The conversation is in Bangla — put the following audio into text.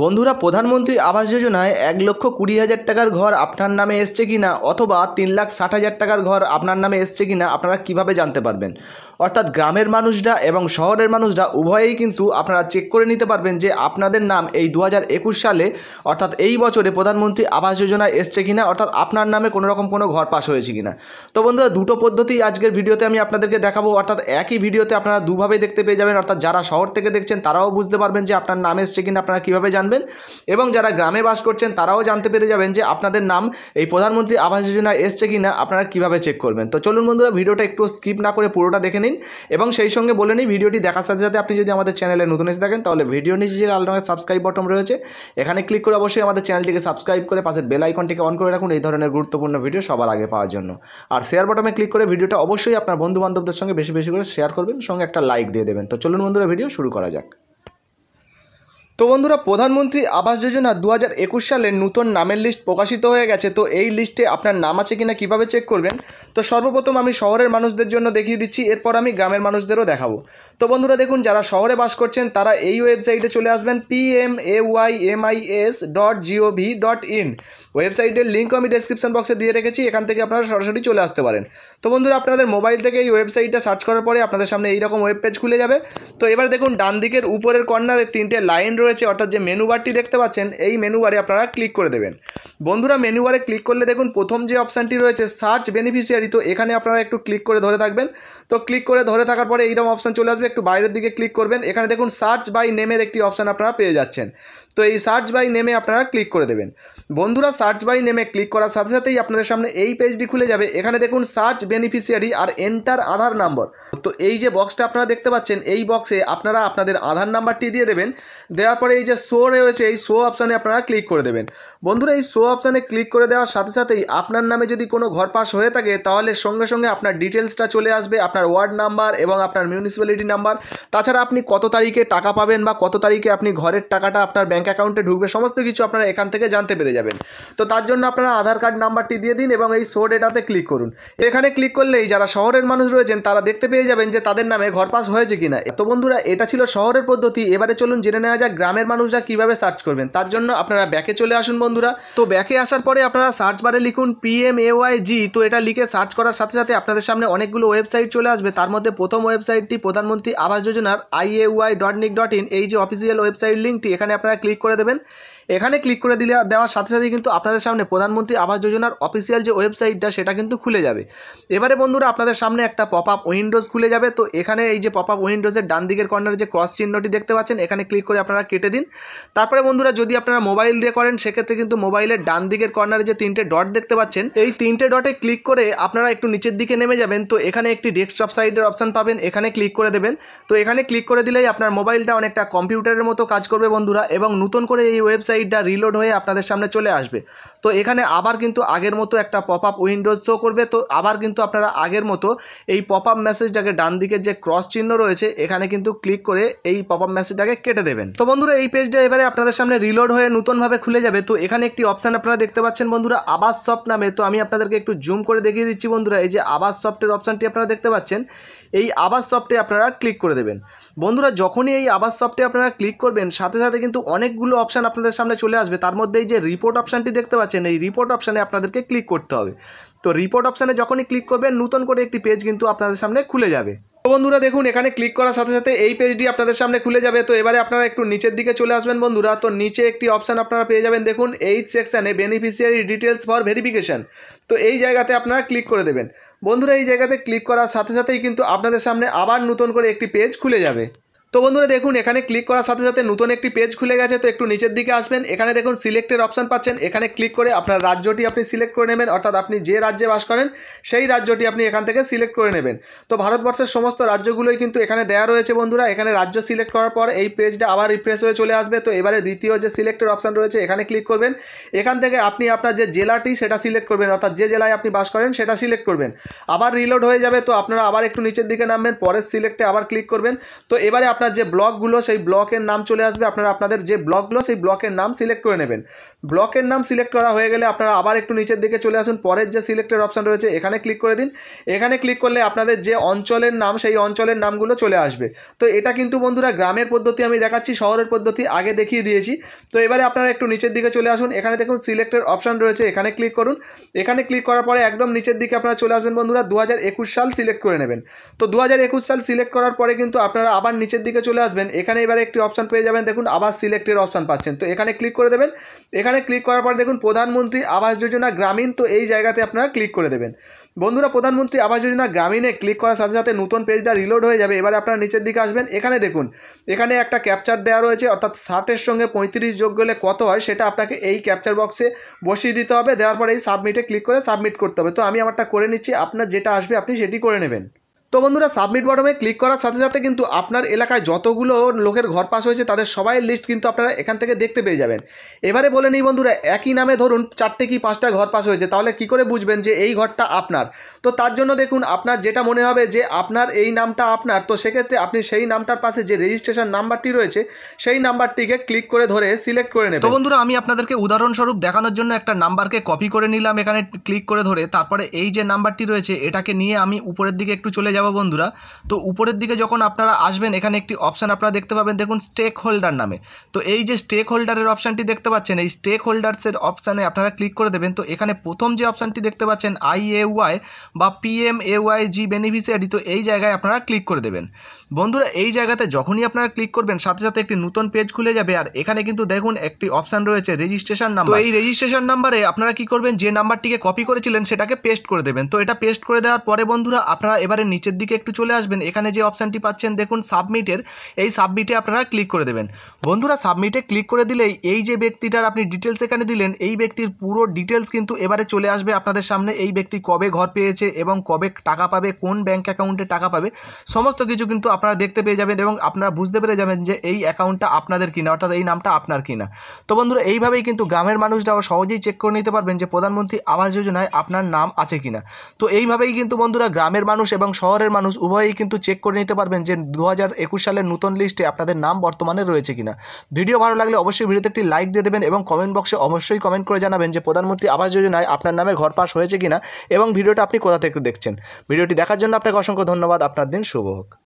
বন্ধুরা প্রধানমন্ত্রী আবাস যোজনায় এক লক্ষ কুড়ি হাজার টাকার ঘর আপনার নামে এসছে কি না অথবা তিন লাখ ষাট হাজার টাকার ঘর আপনার নামে এসছে কি না আপনারা কিভাবে জানতে পারবেন অর্থাৎ গ্রামের মানুষরা এবং শহরের মানুষরা উভয়েই কিন্তু আপনারা চেক করে নিতে পারবেন যে আপনাদের নাম এই দু সালে অর্থাৎ এই বছরে প্রধানমন্ত্রী আবাস যোজনায় এসছে কিনা অর্থাৎ আপনার নামে কোনো রকম কোনো ঘর পাস হয়েছে কিনা তো বন্ধুরা দুটো পদ্ধতি আজকের ভিডিওতে আমি আপনাদেরকে দেখাবো অর্থাৎ একই ভিডিওতে আপনারা দুভাবে দেখতে পেয়ে যাবেন অর্থাৎ যারা শহর থেকে দেখছেন তারাও বুঝতে পারবেন যে আপনার নাম এসছে কিনা আপনারা কীভাবে জানবেন এবং যারা গ্রামে বাস করছেন তারাও জানতে পেরে যাবেন যে আপনাদের নাম এই প্রধানমন্ত্রী আবাস যোজনা এসছে কিনা আপনারা কীভাবে চেক করবেন তো চলুন বন্ধুরা ভিডিওটা একটু স্কিপ না করে পুরোটা দেখে নিন নিন এবং সেই সঙ্গে বলে নিই ভিডিওটি দেখার সাথে সাথে আপনি যদি আমাদের চ্যানেলে নতুন এসে থাকেন তাহলে ভিডিও নিচে যে লাল রঙের সাবস্ক্রাইব বটন রয়েছে এখানে ক্লিক করে অবশ্যই আমাদের চ্যানেলটিকে সাবস্ক্রাইব করে পাশের বেল আইকনটিকে অন করে রাখুন এই ধরনের গুরুত্বপূর্ণ ভিডিও সবার আগে পাওয়ার জন্য আর শেয়ার বটমে ক্লিক করে ভিডিওটা অবশ্যই আপনার বন্ধু বান্ধবদের সঙ্গে বেশি বেশি করে শেয়ার করবেন সঙ্গে একটা লাইক দিয়ে দেবেন তো চলুন বন্ধুরা ভিডিও শুরু করা যাক তো বন্ধুরা প্রধানমন্ত্রী আবাস যোজনা দু হাজার একুশ সালের নতুন নামের লিস্ট প্রকাশিত হয়ে গেছে তো এই লিস্টে আপনার নাম আছে কিনা কিভাবে চেক করবেন তো সর্বপ্রথম আমি শহরের মানুষদের জন্য দেখিয়ে দিচ্ছি এরপর আমি গ্রামের মানুষদেরও দেখাবো তো বন্ধুরা দেখুন যারা শহরে বাস করছেন তারা এই ওয়েবসাইটে চলে আসবেন P M A Y M I S dot G O V dot in ওয়েবসাইটের লিঙ্ক আমি ডেসক্রিপশন বক্সে দিয়ে রেখেছি এখান থেকে আপনারা সরাসরি চলে আসতে পারেন তো বন্ধুরা আপনাদের মোবাইল থেকে এই ওয়েবসাইটটা সার্চ করার পরে আপনাদের সামনে এইরকম ওয়েব পেজ খুলে যাবে তো এবার দেখুন ডান দিকের উপরের কর্নারে তিনটে লাইন রয়েছে রয়েছে অর্থাৎ যে মেনু বারটি দেখতে পাচ্ছেন এই মেনু বারে আপনারা ক্লিক করে দেবেন বন্ধুরা মেনু বারে ক্লিক করলে দেখুন প্রথম যে অপশানটি রয়েছে সার্চ বেনিফিশিয়ারি তো এখানে আপনারা একটু ক্লিক করে ধরে থাকবেন তো ক্লিক করে ধরে থাকার পরে এইরকম অপশান চলে আসবে একটু বাইরের দিকে ক্লিক করবেন এখানে দেখুন সার্চ বাই নেমের একটি অপশান আপনারা পেয়ে যাচ্ছেন তো এই সার্চ বাই নেমে আপনারা ক্লিক করে দেবেন বন্ধুরা সার্চ বাই নেমে ক্লিক করার সাথে সাথেই আপনাদের সামনে এই পেজটি খুলে যাবে এখানে দেখুন সার্চ বেনিফিশিয়ারি আর এন্টার আধার নাম্বার তো এই যে বক্সটা আপনারা দেখতে পাচ্ছেন এই বক্সে আপনারা আপনাদের আধার নাম্বারটি দিয়ে দেবেন দেওয়ার তারপরে এই যে শো রয়েছে এই শো অপশানে আপনারা ক্লিক করে দেবেন বন্ধুরা এই শো অপশানে ক্লিক করে দেওয়ার সাথে সাথেই আপনার নামে যদি কোনো ঘর পাস হয়ে থাকে তাহলে সঙ্গে সঙ্গে আপনার ডিটেলসটা চলে আসবে আপনার ওয়ার্ড নাম্বার এবং আপনার মিউনিসিপ্যালিটি নাম্বার তাছাড়া আপনি কত তারিখে টাকা পাবেন বা কত তারিখে আপনি ঘরের টাকাটা আপনার ব্যাঙ্ক অ্যাকাউন্টে ঢুকবে সমস্ত কিছু আপনারা এখান থেকে জানতে পেরে যাবেন তো তার জন্য আপনারা আধার কার্ড নাম্বারটি দিয়ে দিন এবং এই শো ডেটাতে ক্লিক করুন এখানে ক্লিক করলেই যারা শহরের মানুষ রয়েছেন তারা দেখতে পেয়ে যাবেন যে তাদের নামে ঘর পাস হয়েছে কিনা তো বন্ধুরা এটা ছিল শহরের পদ্ধতি এবারে চলুন জেনে নেওয়া যাক গ্রামের মানুষরা কিভাবে সার্চ করবেন তার জন্য আপনারা ব্যাকে চলে আসুন বন্ধুরা তো ব্যাকে আসার পরে আপনারা সার্চ বারে লিখুন জি তো এটা লিখে সার্চ করার সাথে সাথে আপনাদের সামনে অনেকগুলো ওয়েবসাইট চলে আসবে তার মধ্যে প্রথম ওয়েবসাইটটি প্রধানমন্ত্রী আবাস যোজনার IAY dot NIC dot in এই যে অফিসিয়াল ওয়েবসাইট লিঙ্কটি এখানে আপনারা ক্লিক করে দেবেন এখানে ক্লিক করে দিলে দেওয়ার সাথে সাথে কিন্তু আপনাদের সামনে প্রধানমন্ত্রী আবাস যোজনার অফিসিয়াল যে ওয়েবসাইটটা সেটা কিন্তু খুলে যাবে এবারে বন্ধুরা আপনাদের সামনে একটা পপ আপ উইন্ডোজ খুলে যাবে তো এখানে এই যে পপ আপ উইন্ডোজের ডান দিকের কর্নারে যে ক্রস চিহ্নটি দেখতে পাচ্ছেন এখানে ক্লিক করে আপনারা কেটে দিন তারপরে বন্ধুরা যদি আপনারা মোবাইল দিয়ে করেন সেক্ষেত্রে কিন্তু মোবাইলের ডান দিকের কর্নারে যে তিনটে ডট দেখতে পাচ্ছেন এই তিনটে ডটে ক্লিক করে আপনারা একটু নিচের দিকে নেমে যাবেন তো এখানে একটি ডেস্কটপ সাইডের অপশান পাবেন এখানে ক্লিক করে দেবেন তো এখানে ক্লিক করে দিলেই আপনার মোবাইলটা অনেকটা কম্পিউটারের মতো কাজ করবে বন্ধুরা এবং নতুন করে এই ওয়েবসাইট ওয়েবসাইটটা রিলোড হয়ে আপনাদের সামনে চলে আসবে তো এখানে আবার কিন্তু আগের মতো একটা পপ আপ উইন্ডোজ শো করবে তো আবার কিন্তু আপনারা আগের মতো এই পপ আপ মেসেজটাকে ডান দিকের যে ক্রস চিহ্ন রয়েছে এখানে কিন্তু ক্লিক করে এই পপ আপ মেসেজটাকে কেটে দেবেন তো বন্ধুরা এই পেজটা এবারে আপনাদের সামনে রিলোড হয়ে নতুনভাবে খুলে যাবে তো এখানে একটি অপশান আপনারা দেখতে পাচ্ছেন বন্ধুরা আবাস সফট নামে তো আমি আপনাদেরকে একটু জুম করে দেখিয়ে দিচ্ছি বন্ধুরা এই যে আবাস সফটের অপশানটি আপনারা দেখতে পাচ্ছেন এই আবাস সফটে আপনারা ক্লিক করে দেবেন বন্ধুরা যখনই এই আবাস সফটে আপনারা ক্লিক করবেন সাথে সাথে কিন্তু অনেকগুলো অপশান আপনাদের সামনে চলে আসবে তার মধ্যে এই যে রিপোর্ট অপশানটি দেখতে পাচ্ছেন এই রিপোর্ট অপশানে আপনাদেরকে ক্লিক করতে হবে তো রিপোর্ট অপশানে যখনই ক্লিক করবেন নতুন করে একটি পেজ কিন্তু আপনাদের সামনে খুলে যাবে বন্ধুরা দেখুন এখানে ক্লিক করার সাথে সাথে এই পেজটি আপনাদের সামনে খুলে যাবে তো এবারে আপনারা একটু নিচের দিকে চলে আসবেন বন্ধুরা তো নিচে একটি অপশান আপনারা পেয়ে যাবেন দেখুন এইচ সেকশানে বেনিফিশিয়ারি ডিটেলস ফর ভেরিফিকেশান তো এই জায়গাতে আপনারা ক্লিক করে দেবেন বন্ধুরা এই জায়গাতে ক্লিক করার সাথে সাথেই কিন্তু আপনাদের সামনে আবার নতুন করে একটি পেজ খুলে যাবে তো বন্ধুরা দেখুন এখানে ক্লিক করার সাথে সাথে নতুন একটি পেজ খুলে গেছে তো একটু নিচের দিকে আসবেন এখানে দেখুন সিলেক্টের অপশান পাচ্ছেন এখানে ক্লিক করে আপনার রাজ্যটি আপনি সিলেক্ট করে নেবেন অর্থাৎ আপনি যে রাজ্যে বাস করেন সেই রাজ্যটি আপনি এখান থেকে সিলেক্ট করে নেবেন তো ভারতবর্ষের সমস্ত রাজ্যগুলোই কিন্তু এখানে দেয়া রয়েছে বন্ধুরা এখানে রাজ্য সিলেক্ট করার পর এই পেজটা আবার রিফ্রেশ হয়ে চলে আসবে তো এবারে দ্বিতীয় যে সিলেক্টের অপশান রয়েছে এখানে ক্লিক করবেন এখান থেকে আপনি আপনার যে জেলাটি সেটা সিলেক্ট করবেন অর্থাৎ যে জেলায় আপনি বাস করেন সেটা সিলেক্ট করবেন আবার রিলোড হয়ে যাবে তো আপনারা আবার একটু নিচের দিকে নামবেন পরের সিলেক্টে আবার ক্লিক করবেন তো এবারে আপনার যে ব্লকগুলো সেই ব্লকের নাম চলে আসবে আপনারা আপনাদের যে ব্লকগুলো সেই ব্লকের নাম সিলেক্ট করে নেবেন ব্লকের নাম সিলেক্ট করা হয়ে গেলে আপনারা আবার একটু নিচের দিকে চলে আসুন পরের যে সিলেক্টের অপশান রয়েছে এখানে ক্লিক করে দিন এখানে ক্লিক করলে আপনাদের যে অঞ্চলের নাম সেই অঞ্চলের নামগুলো চলে আসবে তো এটা কিন্তু বন্ধুরা গ্রামের পদ্ধতি আমি দেখাচ্ছি শহরের পদ্ধতি আগে দেখিয়ে দিয়েছি তো এবারে আপনারা একটু নিচের দিকে চলে আসুন এখানে দেখুন সিলেক্টের অপশান রয়েছে এখানে ক্লিক করুন এখানে ক্লিক করার পরে একদম নিচের দিকে আপনারা চলে আসবেন বন্ধুরা দু সাল সিলেক্ট করে নেবেন তো দু সাল সিলেক্ট করার পরে কিন্তু আপনারা আবার নিচের দিকে চলে আসবেন এখানে এবারে একটি অপশান পেয়ে যাবেন দেখুন আবাস সিলেক্টের অপশান পাচ্ছেন তো এখানে ক্লিক করে দেবেন এখানে ক্লিক করার পর দেখুন প্রধানমন্ত্রী আবাস যোজনা গ্রামীণ তো এই জায়গাতে আপনারা ক্লিক করে দেবেন বন্ধুরা প্রধানমন্ত্রী আবাস যোজনা গ্রামীণে ক্লিক করার সাথে সাথে নতুন পেজটা রিলোড হয়ে যাবে এবারে আপনারা নিচের দিকে আসবেন এখানে দেখুন এখানে একটা ক্যাপচার দেওয়া রয়েছে অর্থাৎ ষাটের সঙ্গে পঁয়ত্রিশ যোগ গেলে কত হয় সেটা আপনাকে এই ক্যাপচার বক্সে বসিয়ে দিতে হবে দেওয়ার পর এই সাবমিটে ক্লিক করে সাবমিট করতে হবে তো আমি আমারটা করে নিচ্ছি আপনার যেটা আসবে আপনি সেটি করে নেবেন তো বন্ধুরা সাবমিট বটমে ক্লিক করার সাথে সাথে কিন্তু আপনার এলাকায় যতগুলো লোকের ঘর পাস হয়েছে তাদের সবাই লিস্ট কিন্তু আপনারা এখান থেকে দেখতে পেয়ে যাবেন এবারে বলে নিই বন্ধুরা একই নামে ধরুন চারটে কি পাঁচটা ঘর পাস হয়েছে তাহলে কি করে বুঝবেন যে এই ঘরটা আপনার তো তার জন্য দেখুন আপনার যেটা মনে হবে যে আপনার এই নামটা আপনার তো সেক্ষেত্রে আপনি সেই নামটার পাশে যে রেজিস্ট্রেশন নাম্বারটি রয়েছে সেই নাম্বারটিকে ক্লিক করে ধরে সিলেক্ট করে নেবেন তো বন্ধুরা আমি আপনাদেরকে উদাহরণস্বরূপ দেখানোর জন্য একটা নাম্বারকে কপি করে নিলাম এখানে ক্লিক করে ধরে তারপরে এই যে নাম্বারটি রয়েছে এটাকে নিয়ে আমি উপরের দিকে একটু চলে যাব বন্ধুরা তো উপরের দিকে যখন আপনারা আসবেন এখানে একটি অপশান আপনারা দেখতে পাবেন দেখুন স্টেক হোল্ডার নামে তো এই যে স্টেক হোল্ডারের অপশানটি দেখতে পাচ্ছেন এই স্টেক হোল্ডার্সের অপশানে আপনারা ক্লিক করে দেবেন তো এখানে প্রথম যে অপশানটি দেখতে পাচ্ছেন আইএওয়াই বা ওয়াই জি বেনিফিসিয়ারি তো এই জায়গায় আপনারা ক্লিক করে দেবেন বন্ধুরা এই জায়গাতে যখনই আপনারা ক্লিক করবেন সাথে সাথে একটি নতুন পেজ খুলে যাবে আর এখানে কিন্তু দেখুন একটি অপশান রয়েছে রেজিস্ট্রেশন নাম্বার এই রেজিস্ট্রেশন নাম্বারে আপনারা কি করবেন যে নাম্বারটিকে কপি করেছিলেন সেটাকে পেস্ট করে দেবেন তো এটা পেস্ট করে দেওয়ার পরে বন্ধুরা আপনারা এবারে নিচের দিকে একটু চলে আসবেন এখানে যে অপশানটি পাচ্ছেন দেখুন সাবমিটের এই সাবমিটে আপনারা ক্লিক করে দেবেন বন্ধুরা সাবমিটে ক্লিক করে দিলেই এই যে ব্যক্তিটার আপনি ডিটেলস এখানে দিলেন এই ব্যক্তির পুরো ডিটেলস কিন্তু এবারে চলে আসবে আপনাদের সামনে এই ব্যক্তি কবে ঘর পেয়েছে এবং কবে টাকা পাবে কোন ব্যাঙ্ক অ্যাকাউন্টে টাকা পাবে সমস্ত কিছু কিন্তু আপনারা দেখতে পেয়ে যাবেন এবং আপনারা বুঝতে পেরে যাবেন যে এই অ্যাকাউন্টটা আপনাদের কিনা অর্থাৎ এই নামটা আপনার কিনা তো বন্ধুরা এইভাবেই কিন্তু গ্রামের মানুষরাও সহজেই চেক করে নিতে পারবেন যে প্রধানমন্ত্রী আবাস যোজনায় আপনার নাম আছে কিনা তো এইভাবেই কিন্তু বন্ধুরা গ্রামের মানুষ এবং শহরের মানুষ উভয়েই কিন্তু চেক করে নিতে পারবেন যে দু সালের নতুন লিস্টে আপনাদের নাম বর্তমানে রয়েছে কিনা ভিডিও ভালো লাগলে অবশ্যই ভিডিওতে একটি লাইক দিয়ে দেবেন এবং কমেন্ট বক্সে অবশ্যই কমেন্ট করে জানাবেন যে প্রধানমন্ত্রী আবাস যোজনায় আপনার নামে ঘর পাস হয়েছে কিনা এবং ভিডিওটা আপনি কোথা থেকে দেখছেন ভিডিওটি দেখার জন্য আপনাকে অসংখ্য ধন্যবাদ আপনার দিন শুভ হোক